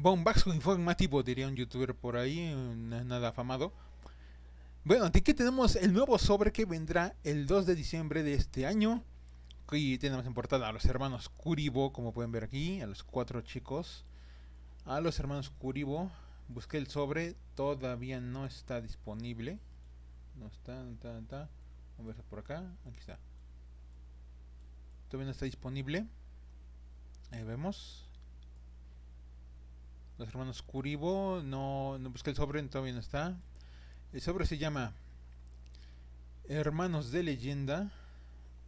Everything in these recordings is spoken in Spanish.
Bombazo informativo, diría un youtuber por ahí, nada afamado. Bueno, aquí tenemos el nuevo sobre que vendrá el 2 de diciembre de este año. Y tenemos en portada a los hermanos Curibo, como pueden ver aquí, a los cuatro chicos. A los hermanos Curibo. Busqué el sobre, todavía no está disponible. No está, no está, no está. Vamos a ver por acá. Aquí está. Todavía no está disponible. Ahí vemos los hermanos Curibo. No, busqué pues el sobre, todavía no está. El sobre se llama Hermanos de Leyenda.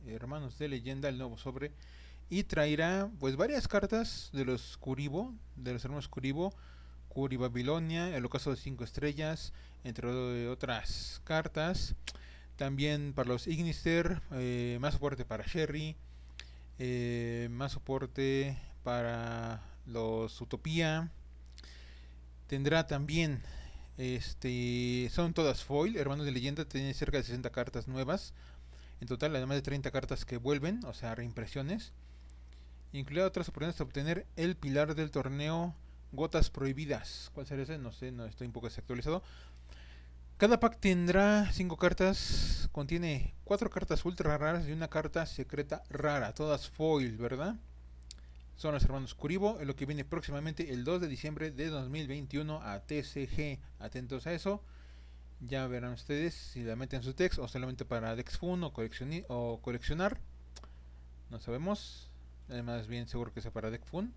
Hermanos de Leyenda, el nuevo sobre. Y traerá pues varias cartas de los Curibo, de los hermanos Curibo. Curi Babilonia, El Ocaso de Cinco Estrellas, entre otras cartas. También para los Ignister, eh, más soporte para Sherry, eh, más soporte para los Utopía, Tendrá también, este, son todas foil, Hermanos de Leyenda tiene cerca de 60 cartas nuevas. En total, además de 30 cartas que vuelven, o sea, reimpresiones. Incluida otras oportunidades de obtener el pilar del torneo Gotas Prohibidas. ¿Cuál será ese? No sé, no estoy un poco desactualizado. Cada pack tendrá 5 cartas, contiene 4 cartas ultra raras y una carta secreta rara, todas foil, ¿verdad? son los hermanos Curibo, en lo que viene próximamente el 2 de diciembre de 2021 a TCG. Atentos a eso. Ya verán ustedes si la meten en su text o solamente para Dexfun o, coleccionar. No sabemos. Además, bien seguro que sea para Dexfun.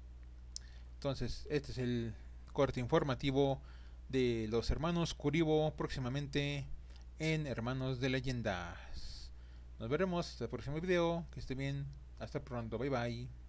Entonces, este es el corte informativo de los hermanos Curibo próximamente en Hermanos de Leyendas. Nos veremos hasta el próximo video. Que esté bien. Hasta pronto. Bye bye.